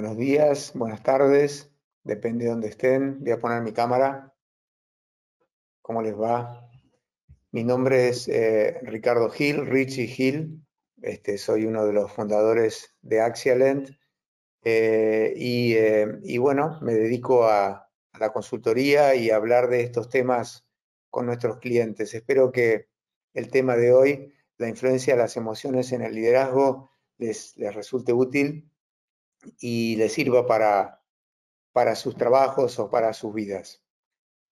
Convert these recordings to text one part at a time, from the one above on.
buenos días, buenas tardes, depende de dónde estén. Voy a poner mi cámara. ¿Cómo les va? Mi nombre es eh, Ricardo Gil, Richie Gil. Este, soy uno de los fundadores de Axialent. Eh, eh, y, bueno, me dedico a, la consultoría y a hablar de estos temas con nuestros clientes. Espero que el tema de hoy, la influencia de las emociones en el liderazgo, les, resulte útil y les sirva para, sus trabajos o para sus vidas.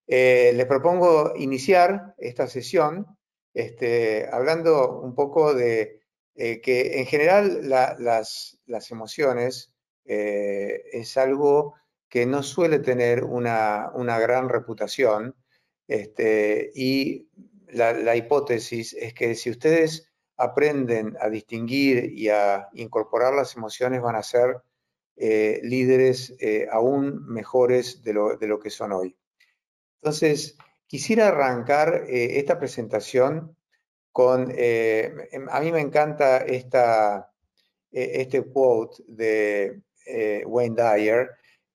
Eh, les propongo iniciar esta sesión este, hablando un poco de eh, que en general las, emociones eh, es algo que no suele tener una, gran reputación este, y la, la, hipótesis es que si ustedes aprenden a distinguir y a incorporar las emociones van a ser eh, líderes eh, aún mejores de lo, que son hoy. Entonces, quisiera arrancar eh, esta presentación con, em, a mí me encanta esta, e, este quote de Wayne Dyer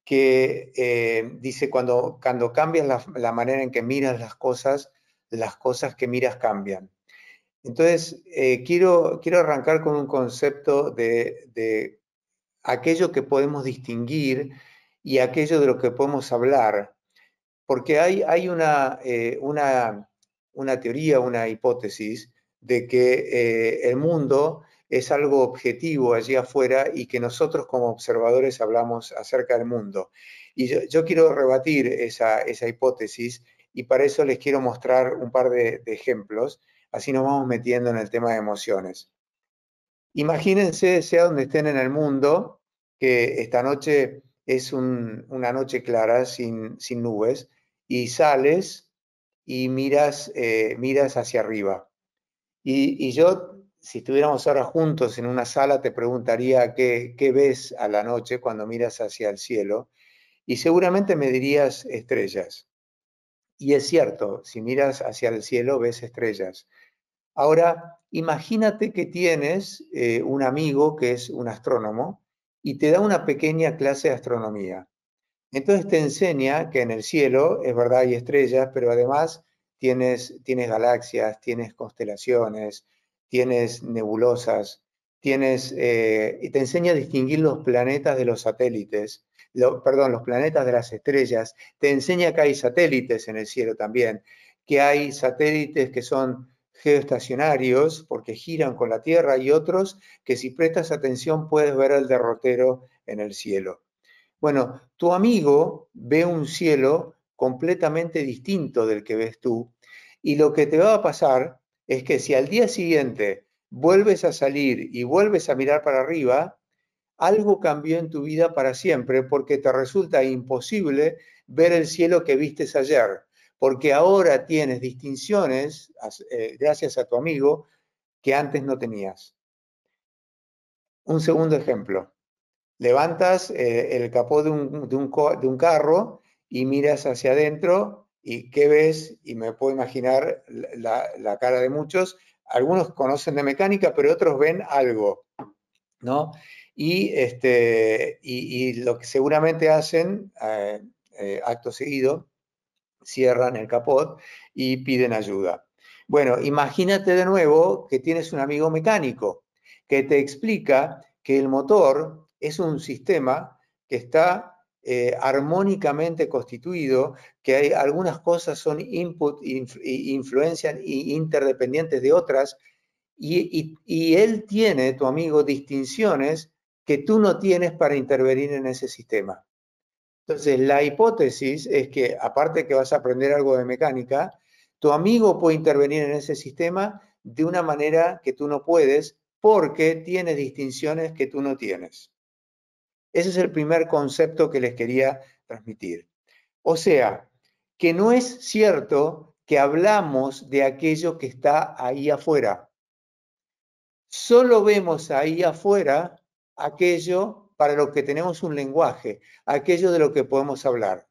que dice, cuando, cuando cambias la, manera en que miras las cosas, las cosas que miras cambian. Entonces, quiero, quiero arrancar con un concepto de aquello que podemos distinguir y aquello de lo que podemos hablar. Porque hay, hay una, eh, una, teoría, una hipótesis de que eh, el mundo es algo objetivo allí afuera y que nosotros como observadores hablamos acerca del mundo. Y yo, quiero rebatir esa, hipótesis y para eso les quiero mostrar un par de ejemplos, así nos vamos metiendo en el tema de emociones. Imagínense, sea donde estén en el mundo, que esta noche es una noche clara, sin, nubes, y sales y miras, eh, miras hacia arriba. Y, yo, si estuviéramos ahora juntos en una sala, te preguntaría qué, ves a la noche cuando miras hacia el cielo, y seguramente me dirías estrellas. Y es cierto, si miras hacia el cielo ves estrellas. Ahora, imagínate que tienes eh, un amigo que es un astrónomo y te da una pequeña clase de astronomía. Entonces te enseña que en el cielo, es verdad, hay estrellas, pero además tienes, tienes galaxias, tienes constelaciones, tienes nebulosas, tienes, eh, y te enseña a distinguir los planetas de los satélites, perdón, los planetas de las estrellas, te enseña que hay satélites en el cielo también, que hay satélites que son geoestacionarios, porque giran con la Tierra, y otros que si prestas atención puedes ver el derrotero en el cielo. Bueno, tu amigo ve un cielo completamente distinto del que ves tú, y lo que te va a pasar es que si al día siguiente vuelves a salir y vuelves a mirar para arriba, algo cambió en tu vida para siempre porque te resulta imposible ver el cielo que vistes ayer porque ahora tienes distinciones, eh, gracias a tu amigo, que antes no tenías. Un segundo ejemplo. Levantas eh, el capó de un, carro y miras hacia adentro y qué ves, y me puedo imaginar la, cara de muchos, algunos conocen de mecánica, pero otros ven algo, ¿no? Y, este, lo que seguramente hacen, eh, acto seguido, cierran el capot y piden ayuda. Bueno, imagínate de nuevo que tienes un amigo mecánico que te explica que el motor es un sistema que está eh, armónicamente constituido, que hay, algunas cosas son input, inf, influencian interdependientes de otras, y él tiene, tu amigo, distinciones que tú no tienes para intervenir en ese sistema. Entonces, la hipótesis es que, aparte que vas a aprender algo de mecánica, tu amigo puede intervenir en ese sistema de una manera que tú no puedes porque tiene distinciones que tú no tienes. Ese es el primer concepto que les quería transmitir. O sea, que no es cierto que hablamos de aquello que está ahí afuera. Solo vemos ahí afuera aquello para lo que tenemos un lenguaje, aquello de lo que podemos hablar.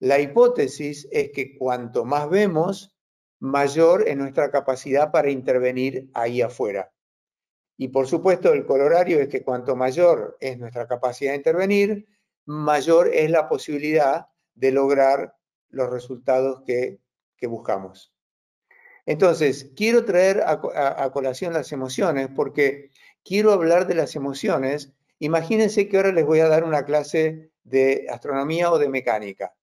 La hipótesis es que cuanto más vemos, mayor es nuestra capacidad para intervenir ahí afuera. Y por supuesto, el colorario es que cuanto mayor es nuestra capacidad de intervenir, mayor es la posibilidad de lograr los resultados que, buscamos. Entonces, quiero traer a, colación las emociones porque quiero hablar de las emociones Imagínense que ahora les voy a dar una clase de astronomía o de mecánica.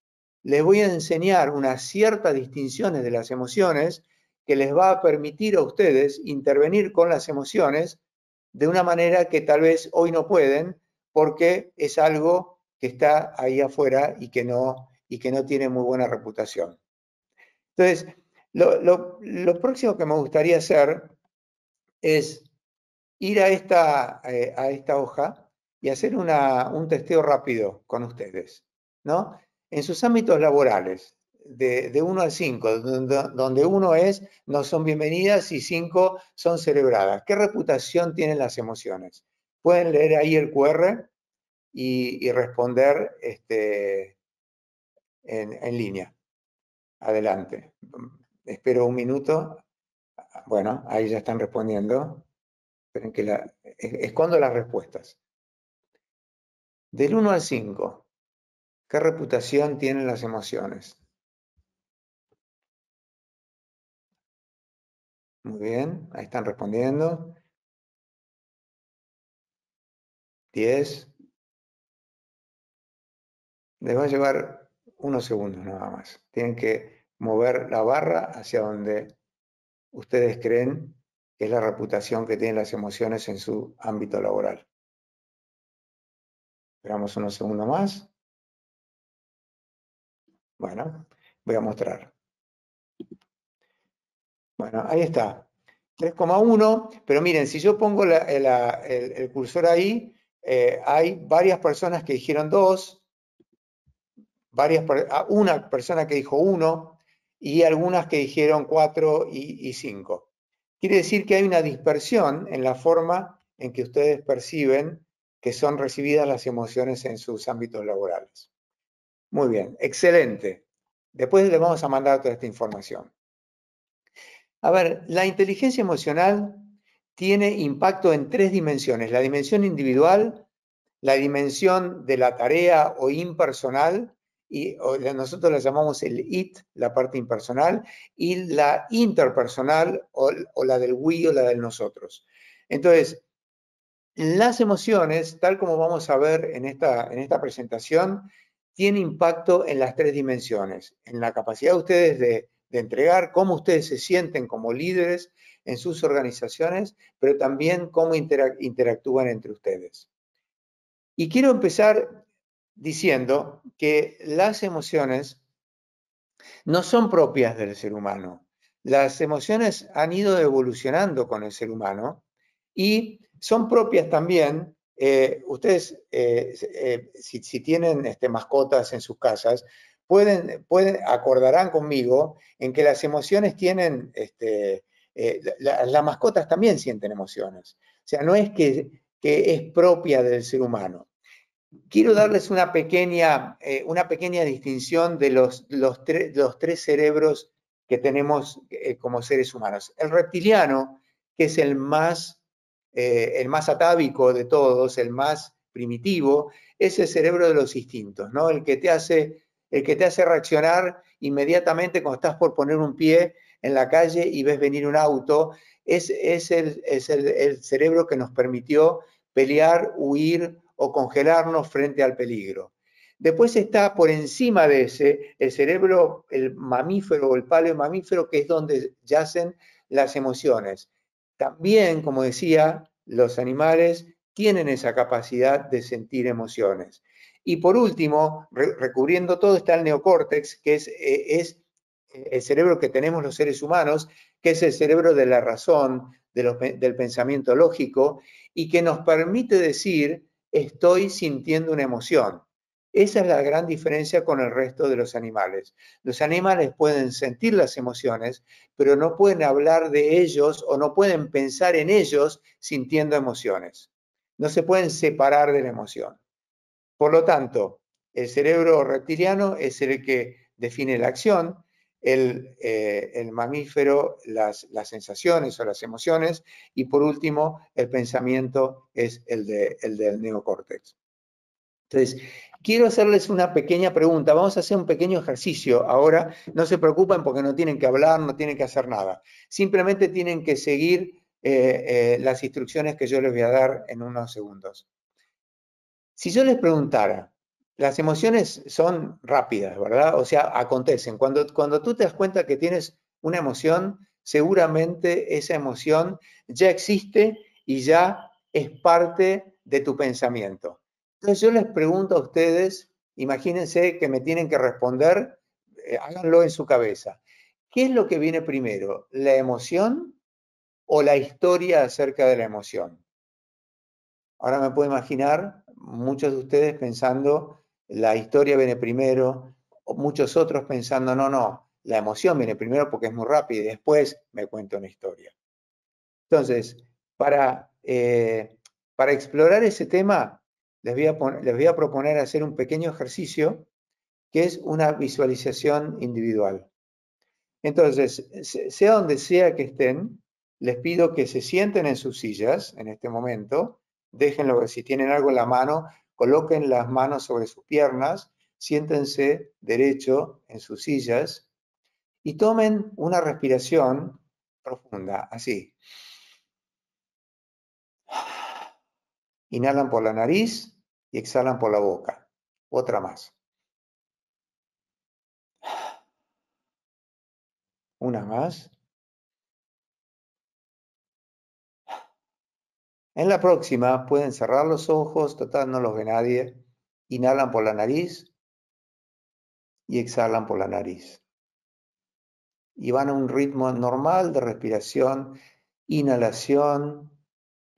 Les voy a enseñar unas ciertas distinciones de las emociones que les va a permitir a ustedes intervenir con las emociones de una manera que tal vez hoy no pueden porque es algo que está ahí afuera y que no, y que no tiene muy buena reputación. Entonces, lo, próximo que me gustaría hacer es ir a esta, eh, a esta hoja y hacer un testeo rápido con ustedes, ¿no? En sus ámbitos laborales, de 1 al 5, donde 1 es no son bienvenidas y 5 son celebradas. ¿Qué reputación tienen las emociones? Pueden leer ahí el QR y, responder este, en, línea. Adelante. Espero un minuto. Bueno, ahí ya están respondiendo. que escondo las respuestas. Del 1 al 5, ¿qué reputación tienen las emociones? Muy bien, ahí están respondiendo. 10. Les va a llevar unos segundos nada más. Tienen que mover la barra hacia donde ustedes creen que es la reputación que tienen las emociones en su ámbito laboral. Esperamos unos segundos más. Bueno, voy a mostrar. Bueno, ahí está. 3,1, pero miren, si yo pongo eh, el, cursor ahí, eh, hay varias personas que dijeron 2, varias, ah, una persona que dijo 1 y algunas que dijeron 4 y 5. Quiere decir que hay una dispersión en la forma en que ustedes perciben que son recibidas las emociones en sus ámbitos laborales. Muy bien, excelente. Después le vamos a mandar toda esta información. A ver, la inteligencia emocional tiene impacto en tres dimensiones. La dimensión individual, la dimensión de la tarea o impersonal, y nosotros la llamamos el IT, la parte impersonal, y la interpersonal o, la del we o la del nosotros. Entonces, las emociones, tal como vamos a ver en esta, en esta presentación, tienen impacto en las tres dimensiones, en la capacidad de ustedes de, entregar, cómo ustedes se sienten como líderes en sus organizaciones, pero también cómo interactúan entre ustedes. Y quiero empezar diciendo que las emociones no son propias del ser humano. Las emociones han ido evolucionando con el ser humano y son propias también. Eh, ustedes, eh, eh, si, tienen este, mascotas en sus casas, pueden, pueden, acordarán conmigo en que las emociones tienen, este, las mascotas también sienten emociones. O sea, no es que, que es propia del ser humano. Quiero darles una pequeña, una pequeña distinción de los, los, tres cerebros que tenemos como seres humanos. El reptiliano, que es el más eh, el más atávico de todos, el más primitivo, es el cerebro de los instintos, ¿no? El que te hace, el que te hace reaccionar inmediatamente cuando estás por poner un pie en la calle y ves venir un auto, es, el, cerebro que nos permitió pelear, huir o congelarnos frente al peligro. Después está por encima de ese el cerebro, el mamífero o el palo mamífero, que es donde yacen las emociones. También, como decía, los animales tienen esa capacidad de sentir emociones. Y por último, recubriendo todo, está el neocórtex, que es, eh, eh, el cerebro que tenemos los seres humanos, que es el cerebro de la razón, del pensamiento lógico, y que nos permite decir, estoy sintiendo una emoción. Esa es la gran diferencia con el resto de los animales. Los animales pueden sentir las emociones, pero no pueden hablar de ellos o no pueden pensar en ellos sintiendo emociones. No se pueden separar de la emoción. Por lo tanto, el cerebro reptiliano es el que define la acción, el, eh, el mamífero las, las, sensaciones o las emociones y por último el pensamiento es el, de, el del neocórtex. Entonces, quiero hacerles una pequeña pregunta. Vamos a hacer un pequeño ejercicio ahora. No se preocupen porque no tienen que hablar, no tienen que hacer nada. Simplemente tienen que seguir eh, eh, las instrucciones que yo les voy a dar en unos segundos. Si yo les preguntara, las emociones son rápidas, ¿verdad? O sea, acontecen. Cuando, cuando tú te das cuenta que tienes una emoción, seguramente esa emoción ya existe y ya es parte de tu pensamiento. Entonces yo les pregunto a ustedes, imagínense que me tienen que responder, eh, háganlo en su cabeza. ¿Qué es lo que viene primero, la emoción o la historia acerca de la emoción? Ahora me puedo imaginar muchos de ustedes pensando, la historia viene primero, muchos otros pensando, no, no, la emoción viene primero porque es muy rápida y después me cuento una historia. Entonces, para, eh, para explorar ese tema, les voy, a proponer hacer un pequeño ejercicio que es una visualización individual. Entonces, sea donde sea que estén, les pido que se sienten en sus sillas en este momento, déjenlo, si tienen algo en la mano, coloquen las manos sobre sus piernas, siéntense derecho en sus sillas y tomen una respiración profunda, así. Inhalan por la nariz exhalan por la boca. Otra más. Una más. En la próxima pueden cerrar los ojos, total no los ve nadie. Inhalan por la nariz y exhalan por la nariz. Y van a un ritmo normal de respiración, inhalación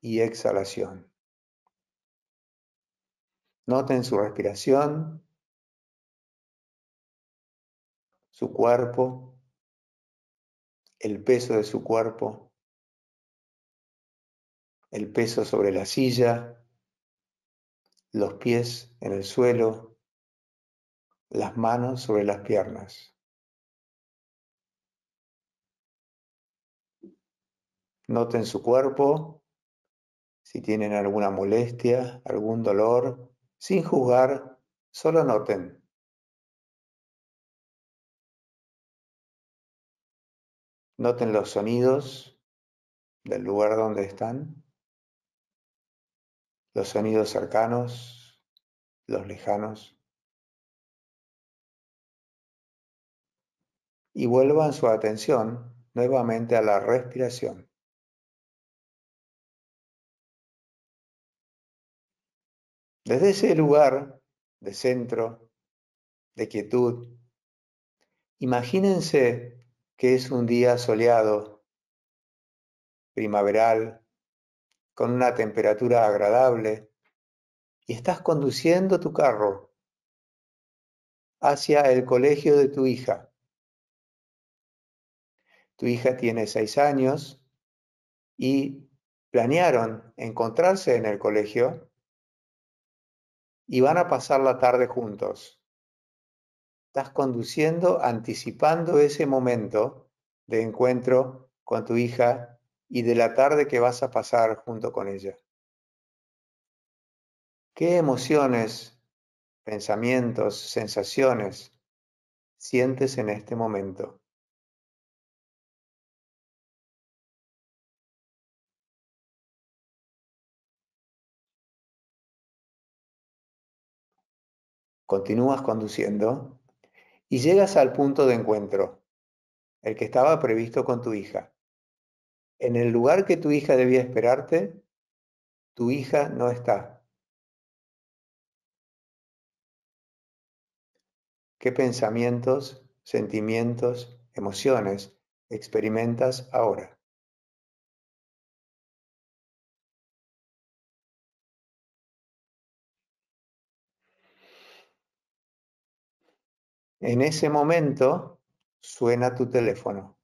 y exhalación. Noten su respiración, su cuerpo, el peso de su cuerpo, el peso sobre la silla, los pies en el suelo, las manos sobre las piernas. Noten su cuerpo, si tienen alguna molestia, algún dolor, sin juzgar, solo noten. Noten los sonidos del lugar donde están, los sonidos cercanos, los lejanos. Y vuelvan su atención nuevamente a la respiración. Desde ese lugar de centro, de quietud, imagínense que es un día soleado, primaveral, con una temperatura agradable, y estás conduciendo tu carro hacia el colegio de tu hija. Tu hija tiene seis años y planearon encontrarse en el colegio y van a pasar la tarde juntos. Estás conduciendo, anticipando ese momento de encuentro con tu hija y de la tarde que vas a pasar junto con ella. ¿Qué emociones, pensamientos, sensaciones sientes en este momento? continúas conduciendo y llegas al punto de encuentro, el que estaba previsto con tu hija. En el lugar que tu hija debía esperarte, tu hija no está. ¿Qué pensamientos, sentimientos, emociones experimentas ahora? En ese momento suena tu teléfono.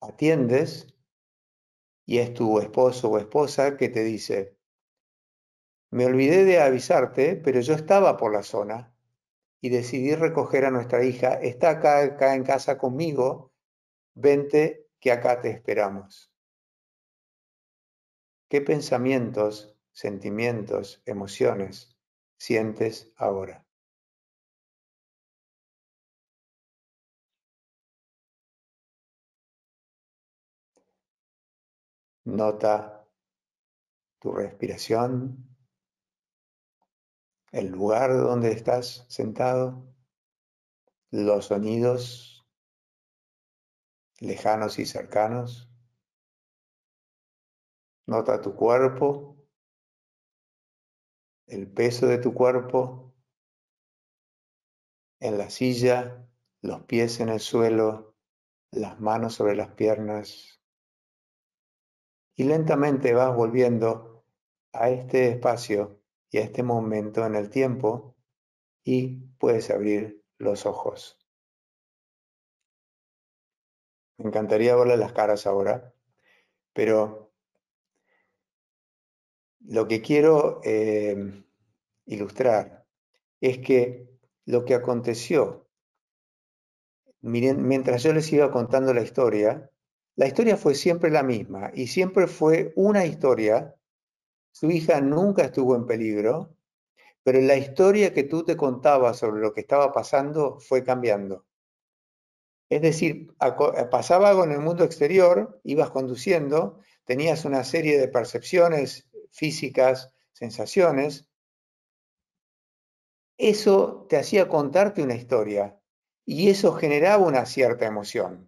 Atiendes y es tu esposo o esposa que te dice, me olvidé de avisarte, pero yo estaba por la zona y decidí recoger a nuestra hija. Está acá, en casa conmigo. Vente que acá te esperamos. ¿Qué pensamientos, sentimientos, emociones sientes ahora? Nota tu respiración, el lugar donde estás sentado, los sonidos lejanos y cercanos. Nota tu cuerpo, el peso de tu cuerpo en la silla, los pies en el suelo, las manos sobre las piernas, y lentamente vas volviendo a este espacio y a este momento en el tiempo y puedes abrir los ojos. Me encantaría verle las caras ahora, pero lo que quiero eh, ilustrar es que lo que aconteció, mientras yo les iba contando la historia, la historia fue siempre la misma y siempre fue una historia. Su hija nunca estuvo en peligro, pero la historia que tú te contabas sobre lo que estaba pasando fue cambiando. Es decir, eh, pasaba algo en el mundo exterior, ibas conduciendo, tenías una serie de percepciones físicas, sensaciones. Eso te hacía contarte una historia y eso generaba una cierta emoción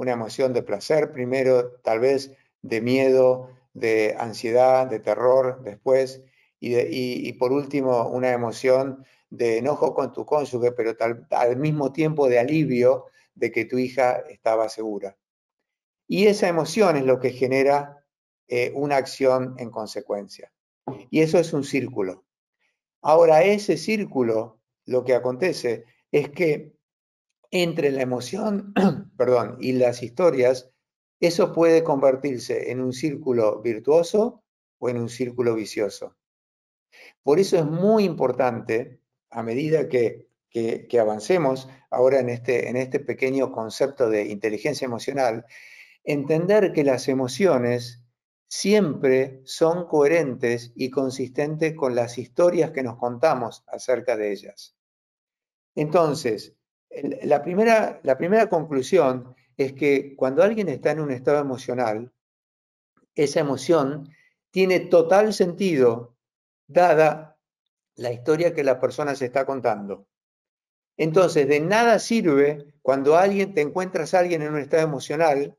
una emoción de placer primero, tal vez de miedo, de ansiedad, de terror después, y, por último una emoción de enojo con tu cónyuge, pero al mismo tiempo de alivio de que tu hija estaba segura. Y esa emoción es lo que genera eh, una acción en consecuencia. Y eso es un círculo. Ahora, ese círculo, lo que acontece es que entre la emoción perdón, y las historias, eso puede convertirse en un círculo virtuoso o en un círculo vicioso. Por eso es muy importante, a medida que, que, avancemos ahora en este, en este pequeño concepto de inteligencia emocional, entender que las emociones siempre son coherentes y consistentes con las historias que nos contamos acerca de ellas. Entonces, la primera, la primera conclusión es que cuando alguien está en un estado emocional, esa emoción tiene total sentido dada la historia que la persona se está contando. Entonces, de nada sirve cuando alguien te encuentras a alguien en un estado emocional,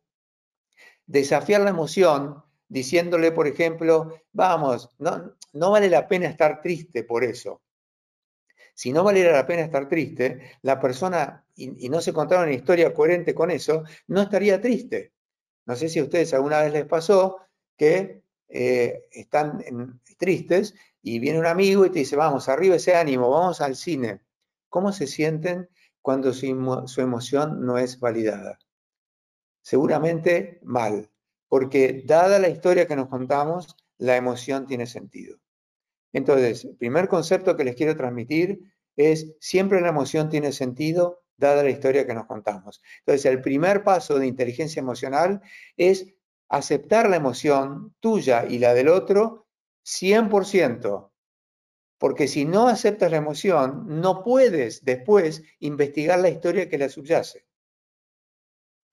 desafiar la emoción diciéndole, por ejemplo, vamos, no vale la pena estar triste por eso si no valiera la pena estar triste, la persona, y, no se contara una historia coherente con eso, no estaría triste. No sé si a ustedes alguna vez les pasó que eh, están tristes y viene un amigo y te dice, vamos, arriba ese ánimo, vamos al cine. ¿Cómo se sienten cuando su emoción no es validada? Seguramente mal, porque dada la historia que nos contamos, la emoción tiene sentido. Entonces, el primer concepto que les quiero transmitir es siempre la emoción tiene sentido dada la historia que nos contamos. Entonces, el primer paso de inteligencia emocional es aceptar la emoción tuya y la del otro 100%. Porque si no aceptas la emoción, no puedes después investigar la historia que la subyace.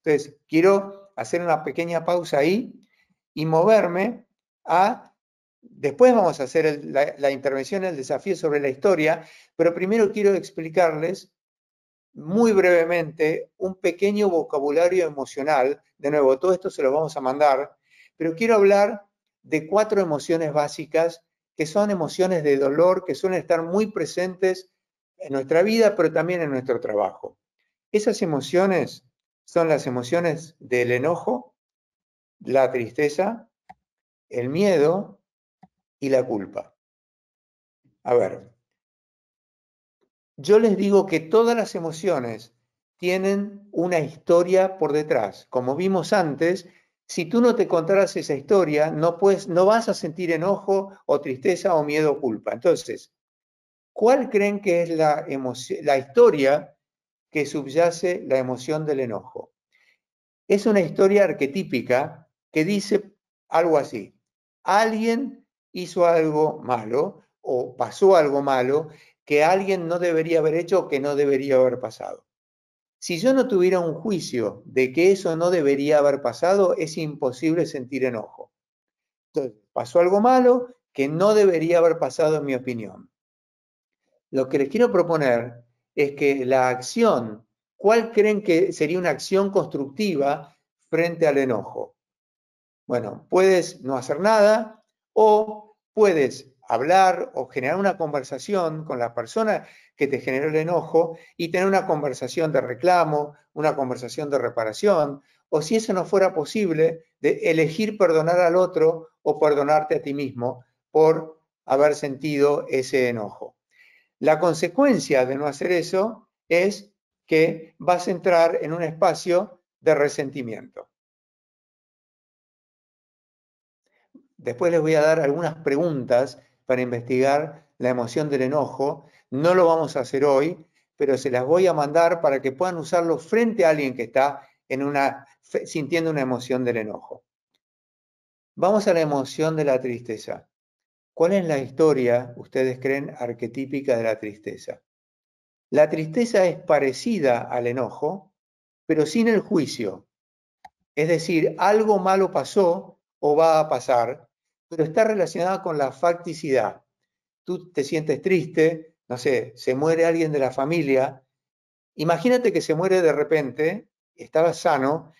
Entonces, quiero hacer una pequeña pausa ahí y moverme a Después vamos a hacer la, la, intervención, el desafío sobre la historia, pero primero quiero explicarles muy brevemente un pequeño vocabulario emocional. De nuevo, todo esto se lo vamos a mandar, pero quiero hablar de cuatro emociones básicas que son emociones de dolor, que suelen estar muy presentes en nuestra vida, pero también en nuestro trabajo. Esas emociones son las emociones del enojo, la tristeza, el miedo, y la culpa. A ver, yo les digo que todas las emociones tienen una historia por detrás. Como vimos antes, si tú no te contaras esa historia, no, puedes, no vas a sentir enojo o tristeza o miedo o culpa. Entonces, ¿cuál creen que es la, la historia que subyace la emoción del enojo? Es una historia arquetípica que dice algo así. Alguien hizo algo malo o pasó algo malo que alguien no debería haber hecho o que no debería haber pasado. Si yo no tuviera un juicio de que eso no debería haber pasado, es imposible sentir enojo. Entonces, pasó algo malo que no debería haber pasado en mi opinión. Lo que les quiero proponer es que la acción, ¿cuál creen que sería una acción constructiva frente al enojo? Bueno, puedes no hacer nada, o puedes hablar o generar una conversación con la persona que te generó el enojo y tener una conversación de reclamo, una conversación de reparación, o si eso no fuera posible, de elegir perdonar al otro o perdonarte a ti mismo por haber sentido ese enojo. La consecuencia de no hacer eso es que vas a entrar en un espacio de resentimiento. Después les voy a dar algunas preguntas para investigar la emoción del enojo. No lo vamos a hacer hoy, pero se las voy a mandar para que puedan usarlo frente a alguien que está sintiendo una emoción del enojo. Vamos a la emoción de la tristeza. ¿Cuál es la historia, ustedes creen, arquetípica de la tristeza? La tristeza es parecida al enojo, pero sin el juicio. Es decir, algo malo pasó o va a pasar, pero está relacionada con la facticidad. Tú te sientes triste, no sé, se muere alguien de la familia. Imagínate que se muere de repente, estabas sano,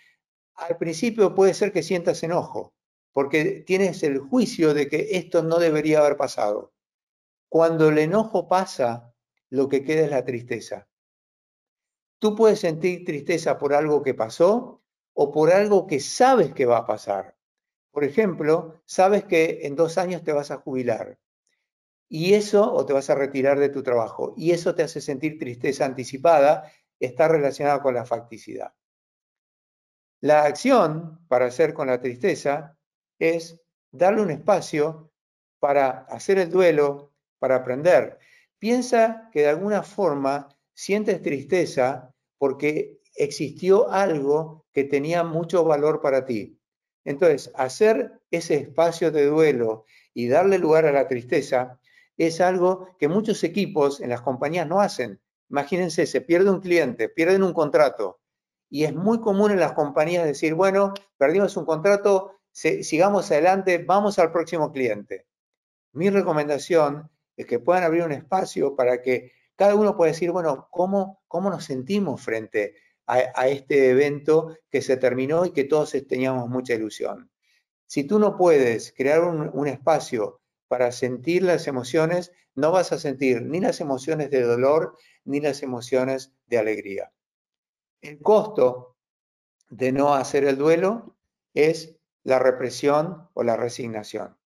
al principio puede ser que sientas enojo, porque tienes el juicio de que esto no debería haber pasado. Cuando el enojo pasa, lo que queda es la tristeza. Tú puedes sentir tristeza por algo que pasó o por algo que sabes que va a pasar. Por ejemplo, sabes que en dos años te vas a jubilar y eso, o te vas a retirar de tu trabajo, y eso te hace sentir tristeza anticipada, está relacionada con la facticidad. La acción para hacer con la tristeza es darle un espacio para hacer el duelo, para aprender. Piensa que de alguna forma sientes tristeza porque existió algo que tenía mucho valor para ti. Entonces, hacer ese espacio de duelo y darle lugar a la tristeza es algo que muchos equipos en las compañías no hacen. Imagínense, se pierde un cliente, pierden un contrato. Y es muy común en las compañías decir, bueno, perdimos un contrato, sigamos adelante, vamos al próximo cliente. Mi recomendación es que puedan abrir un espacio para que cada uno pueda decir, bueno, ¿cómo, cómo nos sentimos frente a, este evento que se terminó y que todos teníamos mucha ilusión. Si tú no puedes crear un, un espacio para sentir las emociones, no vas a sentir ni las emociones de dolor ni las emociones de alegría. El costo de no hacer el duelo es la represión o la resignación.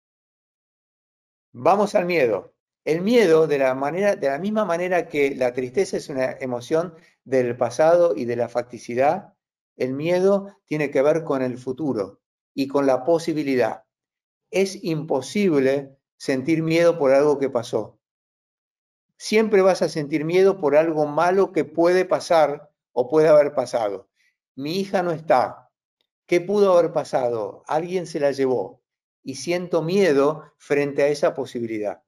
Vamos al miedo. El miedo, de la, manera, de la misma manera que la tristeza es una emoción del pasado y de la facticidad, el miedo tiene que ver con el futuro y con la posibilidad. Es imposible sentir miedo por algo que pasó. Siempre vas a sentir miedo por algo malo que puede pasar o puede haber pasado. Mi hija no está. ¿Qué pudo haber pasado? Alguien se la llevó y siento miedo frente a esa posibilidad.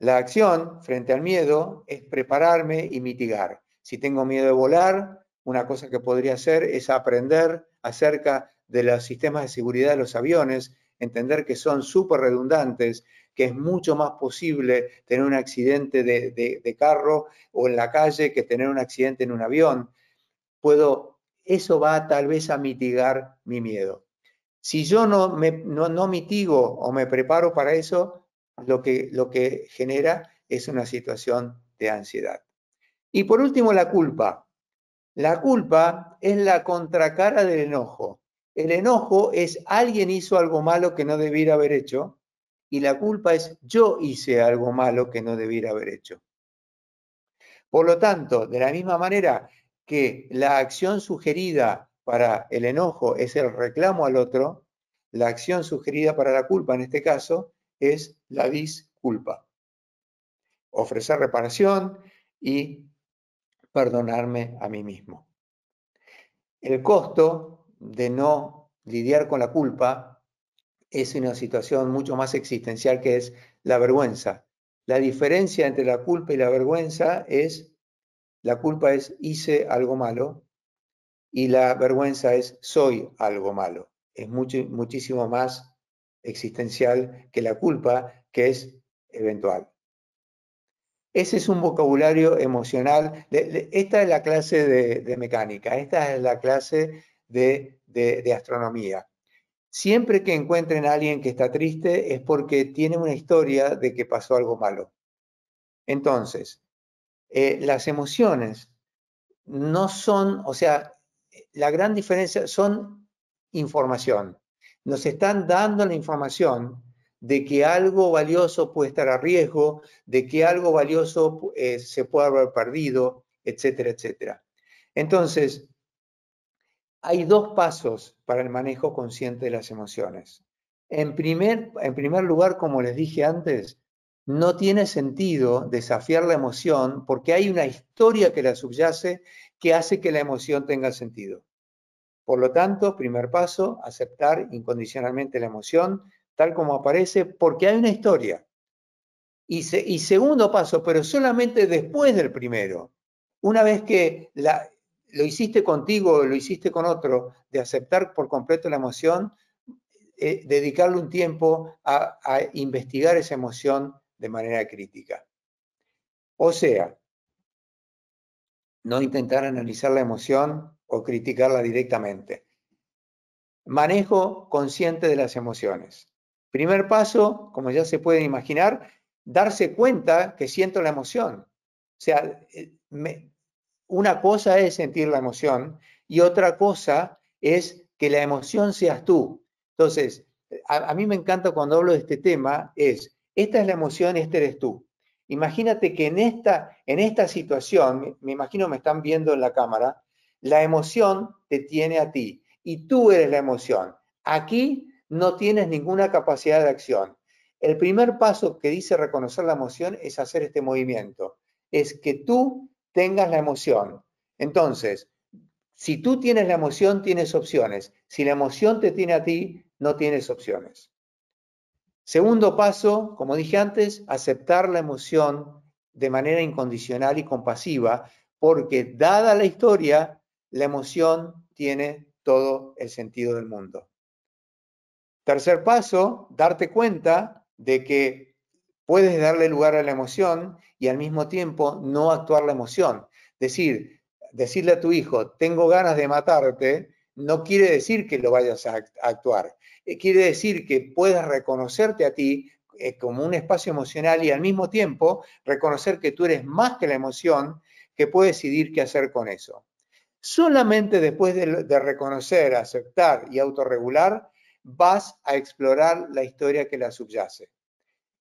La acción frente al miedo es prepararme y mitigar. Si tengo miedo de volar, una cosa que podría hacer es aprender acerca de los sistemas de seguridad de los aviones, entender que son súper redundantes, que es mucho más posible tener un accidente de, carro o en la calle que tener un accidente en un avión. Puedo, eso va tal vez a mitigar mi miedo. Si yo no, me, no mitigo o me preparo para eso, lo que, lo que genera es una situación de ansiedad. Y por último, la culpa. La culpa es la contracara del enojo. El enojo es alguien hizo algo malo que no debiera haber hecho y la culpa es yo hice algo malo que no debiera haber hecho. Por lo tanto, de la misma manera que la acción sugerida para el enojo es el reclamo al otro, la acción sugerida para la culpa en este caso es la disculpa. Ofrecer reparación y perdonarme a mí mismo. El costo de no lidiar con la culpa es una situación mucho más existencial que es la vergüenza. La diferencia entre la culpa y la vergüenza es, la culpa es hice algo malo y la vergüenza es soy algo malo. Es muchísimo más existencial que la culpa, que es eventual. Ese es un vocabulario emocional. esta es la clase de, mecánica, esta es la clase de, astronomía. Siempre que encuentren a alguien que está triste es porque tiene una historia de que pasó algo malo. Entonces, eh, las emociones no son, o sea, la gran diferencia son información. Nos están dando la información de que algo valioso puede estar a riesgo, de que algo valioso eh, se puede haber perdido, etcétera, etcétera. Entonces, hay dos pasos para el manejo consciente de las emociones. En primer, en primer lugar, como les dije antes, no tiene sentido desafiar la emoción porque hay una historia que la subyace que hace que la emoción tenga sentido. Por lo tanto, primer paso, aceptar incondicionalmente la emoción, tal como aparece, porque hay una historia. Y, segundo paso, pero solamente después del primero. Una vez que lo hiciste contigo, o lo hiciste con otro, de aceptar por completo la emoción, eh, dedicarle un tiempo a investigar esa emoción de manera crítica. O sea, no intentar analizar la emoción o criticarla directamente. Manejo consciente de las emociones. Primer paso, como ya se pueden imaginar, darse cuenta que siento la emoción. O sea, eh, una cosa es sentir la emoción y otra cosa es que la emoción seas tú. Entonces, a, mí me encanta cuando hablo de este tema, es, esta es la emoción, este eres tú. Imagínate que en esta, en esta situación, me, me imagino me están viendo en la cámara, la emoción te tiene a ti y tú eres la emoción. Aquí no tienes ninguna capacidad de acción. El primer paso que dice reconocer la emoción es hacer este movimiento, es que tú tengas la emoción. Entonces, si tú tienes la emoción, tienes opciones. Si la emoción te tiene a ti, no tienes opciones. Segundo paso, como dije antes, aceptar la emoción de manera incondicional y compasiva, porque dada la historia, la emoción tiene todo el sentido del mundo. Tercer paso, darte cuenta de que puedes darle lugar a la emoción y al mismo tiempo no actuar la emoción. Decir, decirle a tu hijo, tengo ganas de matarte, no quiere decir que lo vayas a actuar. Eh, quiere decir que puedas reconocerte a ti eh, como un espacio emocional y al mismo tiempo reconocer que tú eres más que la emoción que puede decidir qué hacer con eso. Solamente después de, de reconocer, aceptar y autorregular vas a explorar la historia que la subyace.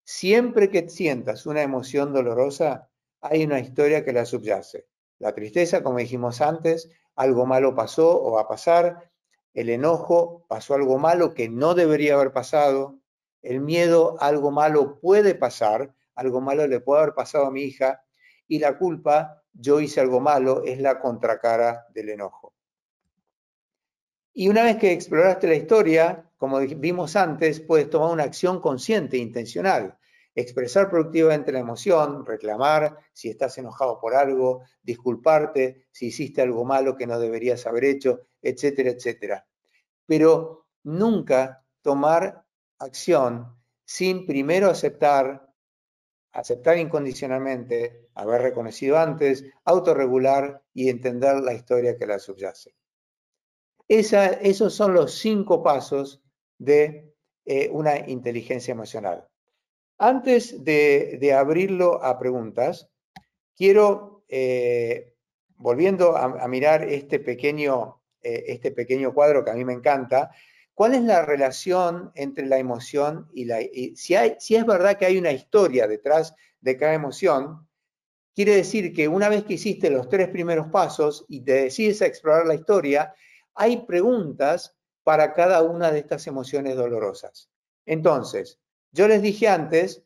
Siempre que sientas una emoción dolorosa, hay una historia que la subyace. La tristeza, como dijimos antes, algo malo pasó o va a pasar. El enojo, pasó algo malo que no debería haber pasado. El miedo, algo malo puede pasar, algo malo le puede haber pasado a mi hija. Y la culpa, yo hice algo malo, es la contracara del enojo. Y una vez que exploraste la historia, como vimos antes, puedes tomar una acción consciente, e intencional. Expresar productivamente la emoción, reclamar si estás enojado por algo, disculparte si hiciste algo malo que no deberías haber hecho, etcétera, etcétera. Pero nunca tomar acción sin primero aceptar, aceptar incondicionalmente, haber reconocido antes, autorregular y entender la historia que la subyace. esos son los cinco pasos de eh, una inteligencia emocional. Antes de, abrirlo a preguntas, quiero, eh, volviendo a, mirar este pequeño, eh, este pequeño cuadro que a mí me encanta, ¿cuál es la relación entre la emoción y la... si, si es verdad que hay una historia detrás de cada emoción, quiere decir que una vez que hiciste los tres primeros pasos y te decides a explorar la historia, hay preguntas para cada una de estas emociones dolorosas. Entonces, yo les dije antes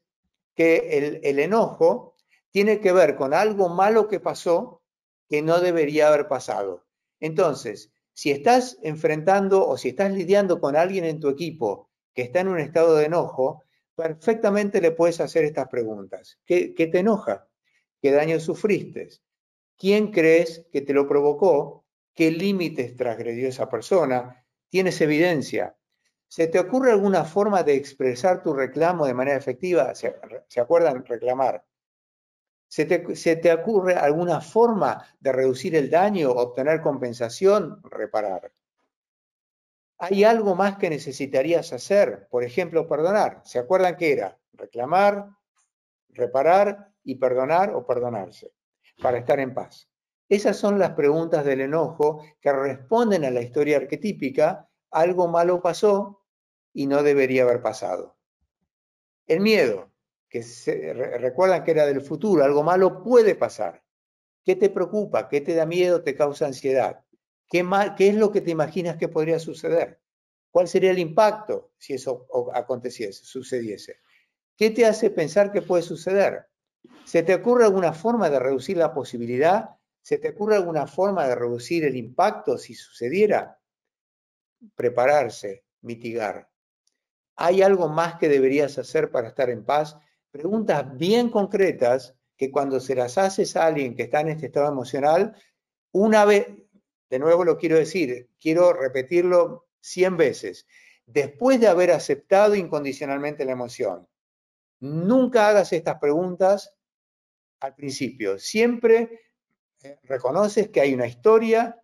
que el, enojo tiene que ver con algo malo que pasó que no debería haber pasado. Entonces, si estás enfrentando o si estás lidiando con alguien en tu equipo que está en un estado de enojo, perfectamente le puedes hacer estas preguntas. ¿Qué, qué te enoja? ¿Qué daño sufriste? ¿Quién crees que te lo provocó? ¿Qué límites transgredió esa persona? tienes evidencia. ¿Se te ocurre alguna forma de expresar tu reclamo de manera efectiva? ¿Se, acuerdan? Reclamar. ¿Se te, ¿Se te, ocurre alguna forma de reducir el daño, obtener compensación? Reparar. ¿Hay algo más que necesitarías hacer? Por ejemplo, perdonar. ¿Se acuerdan qué era? Reclamar, reparar y perdonar o perdonarse para estar en paz. Esas son las preguntas del enojo que responden a la historia arquetípica, algo malo pasó y no debería haber pasado. El miedo, que recuerdan que era del futuro, algo malo puede pasar. ¿Qué te preocupa? ¿Qué te da miedo? ¿Te causa ansiedad? ¿Qué, qué es lo que te imaginas que podría suceder? ¿Cuál sería el impacto si eso aconteciese, sucediese? ¿Qué te hace pensar que puede suceder? ¿Se te ocurre alguna forma de reducir la posibilidad ¿Se te ocurre alguna forma de reducir el impacto si sucediera? Prepararse, mitigar. ¿Hay algo más que deberías hacer para estar en paz? Preguntas bien concretas que cuando se las haces a alguien que está en este estado emocional, una vez, de nuevo lo quiero decir, quiero repetirlo 100 veces, después de haber aceptado incondicionalmente la emoción, nunca hagas estas preguntas al principio, siempre eh, reconoces que hay una historia,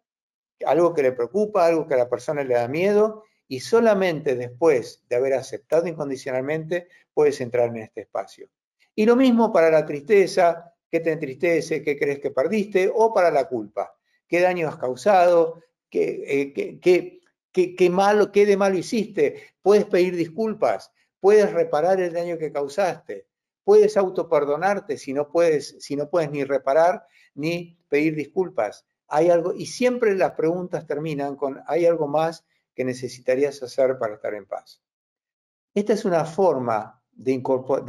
algo que le preocupa, algo que a la persona le da miedo, y solamente después de haber aceptado incondicionalmente puedes entrar en este espacio. Y lo mismo para la tristeza, que te entristece, que crees que perdiste, o para la culpa, qué daño has causado, eh, malo, qué de malo hiciste, puedes pedir disculpas, puedes reparar el daño que causaste, puedes autoperdonarte si no puedes, si no puedes ni reparar ni pedir disculpas. Hay algo, y siempre las preguntas terminan con hay algo más que necesitarías hacer para estar en paz. Esta es una forma de,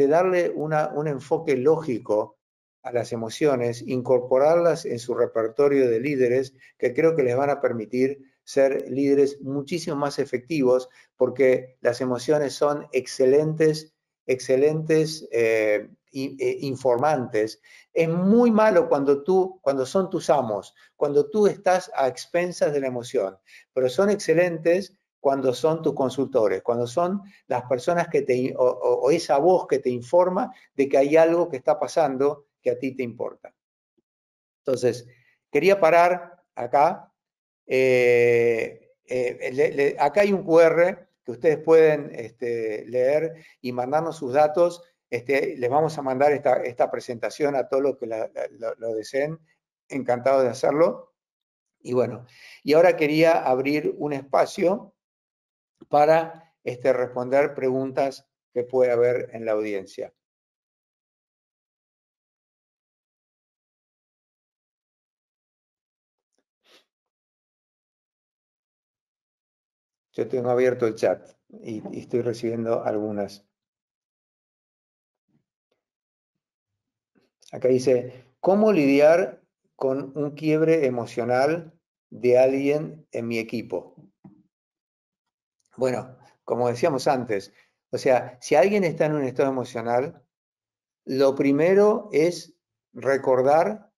darle una, un enfoque lógico a las emociones, incorporarlas en su repertorio de líderes que creo que les van a permitir ser líderes muchísimo más efectivos porque las emociones son excelentes excelentes eh, eh, informantes. Es muy malo cuando tú, cuando son tus amos, cuando tú estás a expensas de la emoción, pero son excelentes cuando son tus consultores, cuando son las personas que te, o, esa voz que te informa de que hay algo que está pasando que a ti te importa. Entonces, quería parar acá. Eh, acá hay un QR que ustedes pueden este, leer y mandarnos sus datos. Este, les vamos a mandar esta, esta presentación a todos los que lo deseen. Encantado de hacerlo. Y bueno, y ahora quería abrir un espacio para este, responder preguntas que puede haber en la audiencia. Yo tengo abierto el chat y, estoy recibiendo algunas. Acá dice, ¿cómo lidiar con un quiebre emocional de alguien en mi equipo? Bueno, como decíamos antes, o sea, si alguien está en un estado emocional, lo primero es recordar,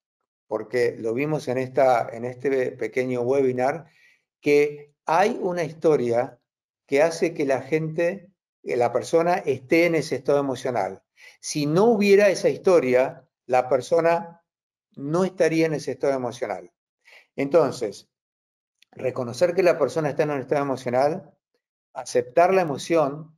porque lo vimos en, esta, en este pequeño webinar, que hay una historia que hace que la gente, eh, la persona esté en ese estado emocional. Si no hubiera esa historia, la persona no estaría en ese estado emocional. Entonces, reconocer que la persona está en un estado emocional, aceptar la emoción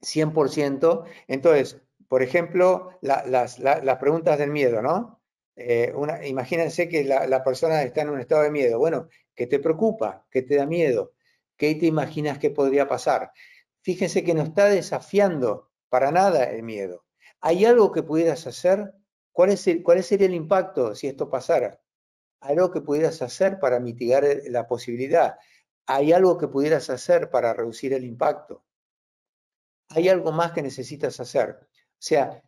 100%. Entonces, por ejemplo, las preguntas del miedo, ¿no? Eh, imagínense que la, persona está en un estado de miedo. Bueno, ¿qué te preocupa? ¿Qué te da miedo? ¿Qué te imaginas que podría pasar? Fíjense que no está desafiando para nada el miedo. ¿Hay algo que pudieras hacer? ¿Cuál, es cuál sería el impacto si esto pasara? ¿Algo que pudieras hacer para mitigar la posibilidad? ¿Hay algo que pudieras hacer para reducir el impacto? ¿Hay algo más que necesitas hacer? O sea,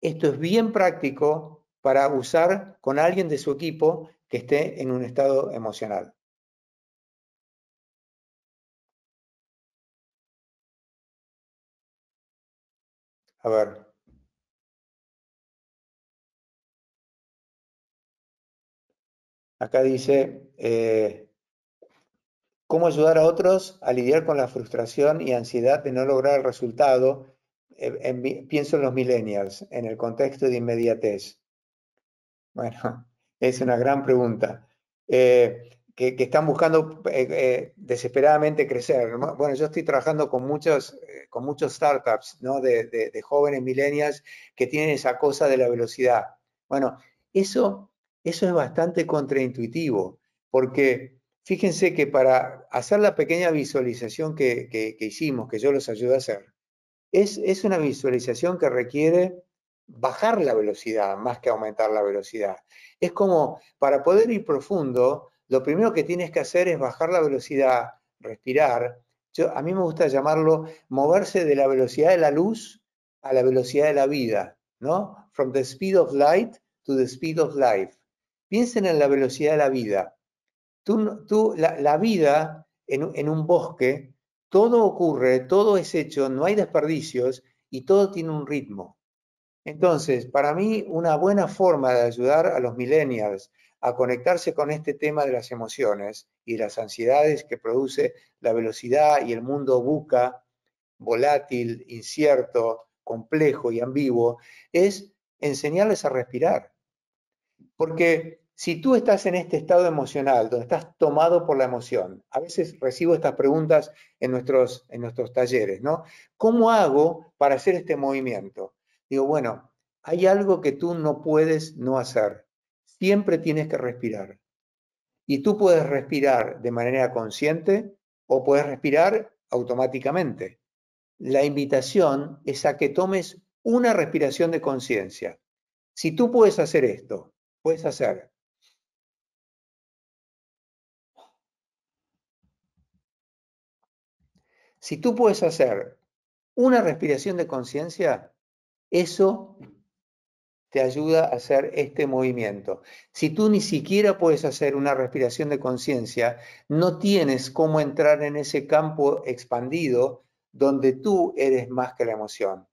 esto es bien práctico, para abusar con alguien de su equipo que esté en un estado emocional. A ver. Acá dice, eh, ¿cómo ayudar a otros a lidiar con la frustración y ansiedad de no lograr el resultado? Eh, pienso en los millennials, en el contexto de inmediatez. Bueno, es una gran pregunta. Eh, que, están buscando eh, eh, desesperadamente crecer. Bueno, yo estoy trabajando con muchos, con muchos startups, ¿no? De, jóvenes millennials que tienen esa cosa de la velocidad. Bueno, eso, eso es bastante contraintuitivo, porque fíjense que para hacer la pequeña visualización que, que, hicimos, que yo los ayudo a hacer, es, es una visualización que requiere bajar la velocidad más que aumentar la velocidad. Es como, para poder ir profundo, lo primero que tienes que hacer es bajar la velocidad, respirar. Yo, a mí me gusta llamarlo moverse de la velocidad de la luz a la velocidad de la vida, ¿no? From the speed of light to the speed of life. Piensen en la velocidad de la vida. Tú, tú la, vida en un bosque, todo ocurre, todo es hecho, no hay desperdicios y todo tiene un ritmo. Entonces, para mí, una buena forma de ayudar a los millennials a conectarse con este tema de las emociones y las ansiedades que produce la velocidad y el mundo buca, volátil, incierto, complejo y ambiguo, es enseñarles a respirar. Porque si tú estás en este estado emocional, donde estás tomado por la emoción, a veces recibo estas preguntas en nuestros, en nuestros talleres, ¿no? ¿Cómo hago para hacer este movimiento? Digo, bueno, hay algo que tú no puedes no hacer. Siempre tienes que respirar. Y tú puedes respirar de manera consciente o puedes respirar automáticamente. La invitación es a que tomes una respiración de conciencia. Si tú puedes hacer esto, puedes hacer Si tú puedes hacer una respiración de conciencia, eso te ayuda a hacer este movimiento. Si tú ni siquiera puedes hacer una respiración de conciencia, no tienes cómo entrar en ese campo expandido donde tú eres más que la emoción.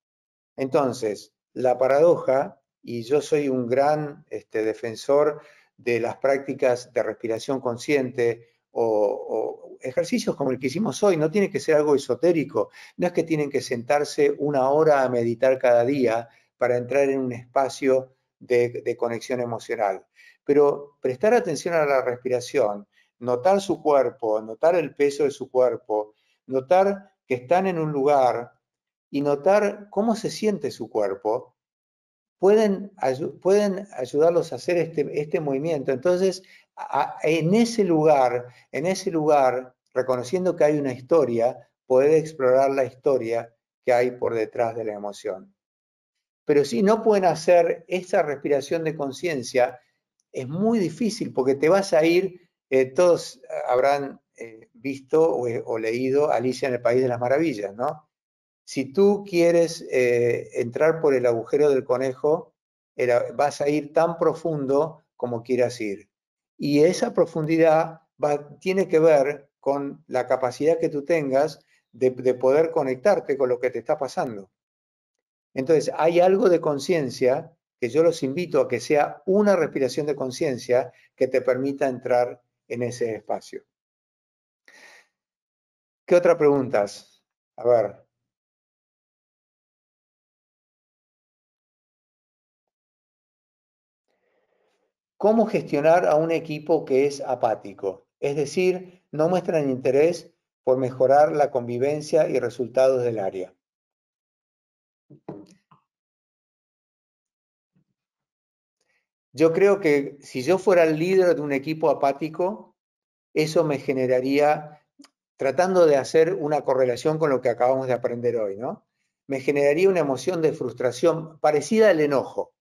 Entonces, la paradoja, y yo soy un gran este, defensor de las prácticas de respiración consciente, o, ejercicios como el que hicimos hoy, no tiene que ser algo esotérico, no es que tienen que sentarse una hora a meditar cada día para entrar en un espacio de, conexión emocional, pero prestar atención a la respiración, notar su cuerpo, notar el peso de su cuerpo, notar que están en un lugar y notar cómo se siente su cuerpo, pueden, pueden ayudarlos a hacer este, este movimiento. Entonces, en ese lugar, en ese lugar, reconociendo que hay una historia, poder explorar la historia que hay por detrás de la emoción. Pero si no pueden hacer esa respiración de conciencia, es muy difícil porque te vas a ir, eh, todos eh, habrán eh, visto o, leído Alicia en el País de las Maravillas, ¿no? Si tú quieres entrar por el agujero del conejo, vas a ir tan profundo como quieras ir. Y esa profundidad tiene que ver con la capacidad que tú tengas de, de poder conectarte con lo que te está pasando. Entonces, hay algo de conciencia que yo los invito a que sea una respiración de conciencia que te permita entrar en ese espacio. ¿Qué otra preguntas? A ver. cómo gestionar a un equipo que es apático, es decir, no muestran interés por mejorar la convivencia y resultados del área. Yo creo que si yo fuera el líder de un equipo apático, eso me generaría, tratando de hacer una correlación con lo que acabamos de aprender hoy, ¿no? Me generaría una emoción de frustración parecida al enojo,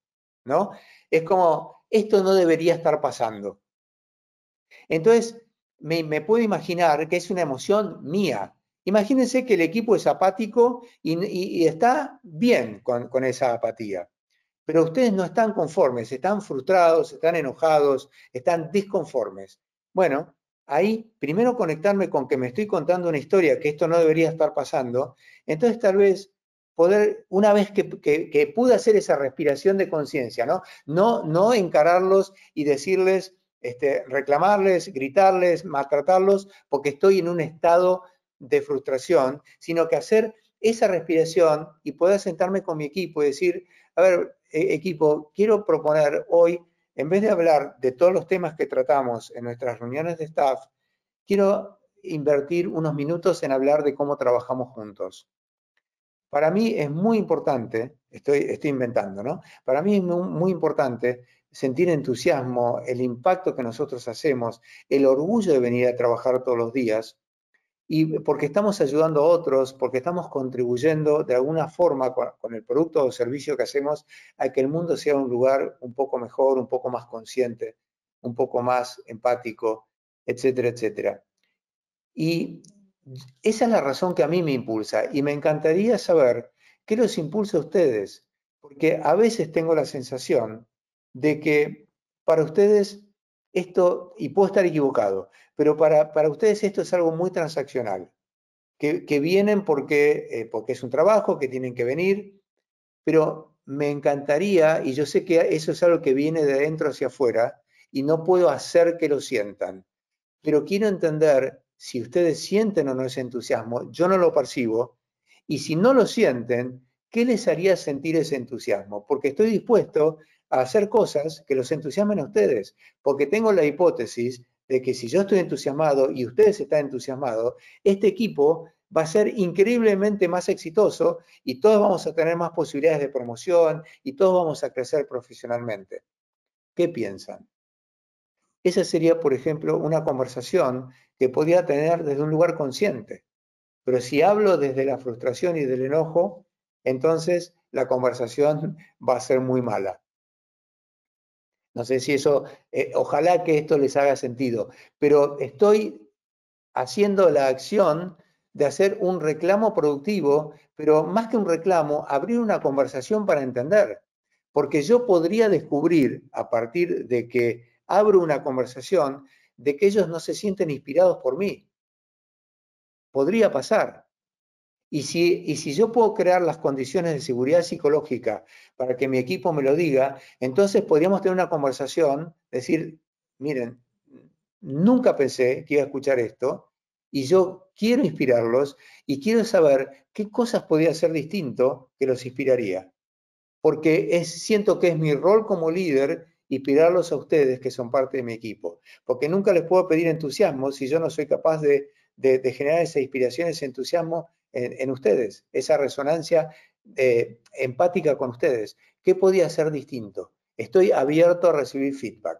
¿no? Es como esto no debería estar pasando. Entonces, me, puedo imaginar que es una emoción mía. Imagínense que el equipo es apático y, está bien con, esa apatía, pero ustedes no están conformes, están frustrados, están enojados, están disconformes. Bueno, ahí primero conectarme con que me estoy contando una historia, que esto no debería estar pasando, entonces tal vez poder, una vez que, pude hacer esa respiración de conciencia, ¿no? ¿no? encararlos y decirles, este, reclamarles, gritarles, maltratarlos, porque estoy en un estado de frustración, sino que hacer esa respiración y poder sentarme con mi equipo y decir, a ver, eh, equipo, quiero proponer hoy, en vez de hablar de todos los temas que tratamos en nuestras reuniones de staff, quiero invertir unos minutos en hablar de cómo trabajamos juntos. Para mí es muy importante, estoy, estoy inventando, ¿no? Para mí es muy, importante sentir entusiasmo, el impacto que nosotros hacemos, el orgullo de venir a trabajar todos los días, y porque estamos ayudando a otros, porque estamos contribuyendo de alguna forma con, con, el producto o servicio que hacemos a que el mundo sea un lugar un poco mejor, un poco más consciente, un poco más empático, etcétera, etcétera. Y esa es la razón que a mí me impulsa y me encantaría saber qué los impulsa a ustedes, porque a veces tengo la sensación de que para ustedes esto, y puedo estar equivocado, pero para, para ustedes esto es algo muy transaccional, que, vienen porque, eh, porque es un trabajo, que tienen que venir, pero me encantaría, y yo sé que eso es algo que viene de adentro hacia afuera, y no puedo hacer que lo sientan, pero quiero entender si ustedes sienten o no ese entusiasmo, yo no lo percibo, y si no lo sienten, ¿qué les haría sentir ese entusiasmo? Porque estoy dispuesto a hacer cosas que los entusiasmen a ustedes, porque tengo la hipótesis de que si yo estoy entusiasmado y ustedes están entusiasmados, este equipo va a ser increíblemente más exitoso y todos vamos a tener más posibilidades de promoción y todos vamos a crecer profesionalmente. ¿Qué piensan? Esa sería, por ejemplo, una conversación que podía tener desde un lugar consciente. Pero si hablo desde la frustración y del enojo, entonces la conversación va a ser muy mala. No sé si eso, eh, ojalá que esto les haga sentido, pero estoy haciendo la acción de hacer un reclamo productivo, pero más que un reclamo, abrir una conversación para entender. Porque yo podría descubrir a partir de que abro una conversación de que ellos no se sienten inspirados por mí. Podría pasar. Y si, y si yo puedo crear las condiciones de seguridad psicológica para que mi equipo me lo diga, entonces podríamos tener una conversación, decir, miren, nunca pensé que iba a escuchar esto y yo quiero inspirarlos y quiero saber qué cosas podría hacer distinto que los inspiraría. Porque siento que es mi rol como líder inspirarlos a ustedes que son parte de mi equipo. Porque nunca les puedo pedir entusiasmo si yo no soy capaz de, generar esa inspiración, ese entusiasmo en, ustedes, esa resonancia eh, empática con ustedes. ¿Qué podía ser distinto? Estoy abierto a recibir feedback.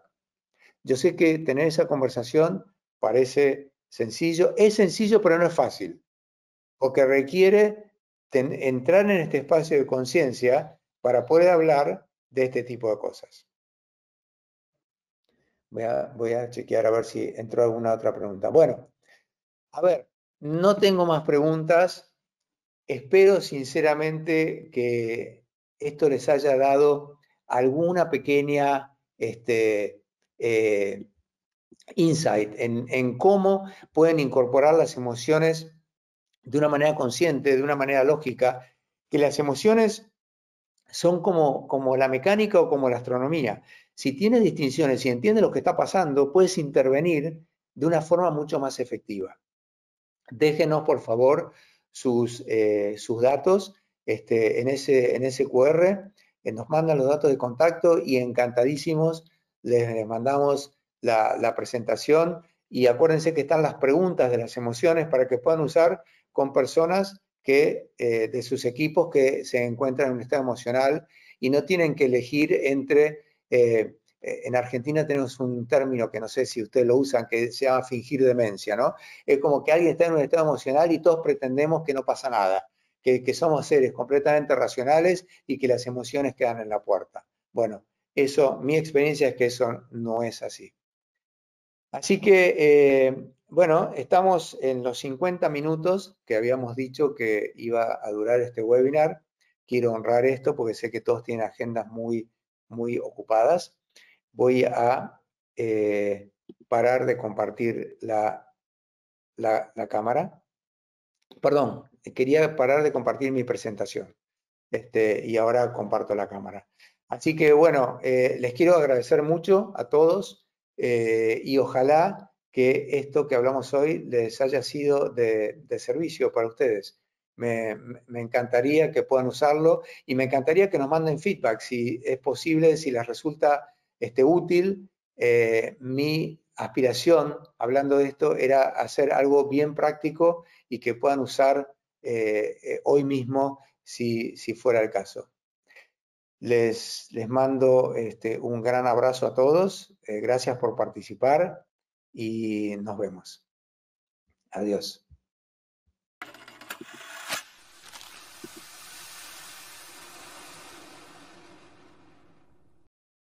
Yo sé que tener esa conversación parece sencillo. Es sencillo, pero no es fácil, porque requiere entrar en este espacio de conciencia para poder hablar de este tipo de cosas. Voy a, chequear a ver si entró alguna otra pregunta. Bueno, a ver, no tengo más preguntas. Espero sinceramente que esto les haya dado alguna pequeña este, eh, insight en, en, cómo pueden incorporar las emociones de una manera consciente, de una manera lógica, que las emociones son como, como la mecánica o como la astronomía si tienes distinciones, y entiende lo que está pasando, puedes intervenir de una forma mucho más efectiva. Déjenos, por favor, sus, eh, sus datos este, en, ese, en QR, eh, nos mandan los datos de contacto y encantadísimos les, mandamos la, presentación y acuérdense que están las preguntas de las emociones para que puedan usar con personas que, eh, de sus equipos que se encuentran en un estado emocional y no tienen que elegir entre eh, eh, en Argentina tenemos un término que no sé si ustedes lo usan, que se llama fingir demencia, ¿no? Es como que alguien está en un estado emocional y todos pretendemos que no pasa nada, que, somos seres completamente racionales y que las emociones quedan en la puerta. Bueno, eso, mi experiencia es que eso no es así. Así que, eh, bueno, estamos en los 50 minutos que habíamos dicho que iba a durar este webinar. Quiero honrar esto porque sé que todos tienen agendas muy muy ocupadas. Voy a eh, parar de compartir la, la, cámara. Perdón, quería parar de compartir mi presentación este, y ahora comparto la cámara. Así que bueno, eh, les quiero agradecer mucho a todos eh, y ojalá que esto que hablamos hoy les haya sido de servicio para ustedes. Me, encantaría que puedan usarlo y me encantaría que nos manden feedback, si es posible, si les resulta este, útil. Eh, mi aspiración, hablando de esto, era hacer algo bien práctico y que puedan usar eh, eh, hoy mismo si, fuera el caso. Les, les mando este, un gran abrazo a todos, gracias por participar y nos vemos. Adiós.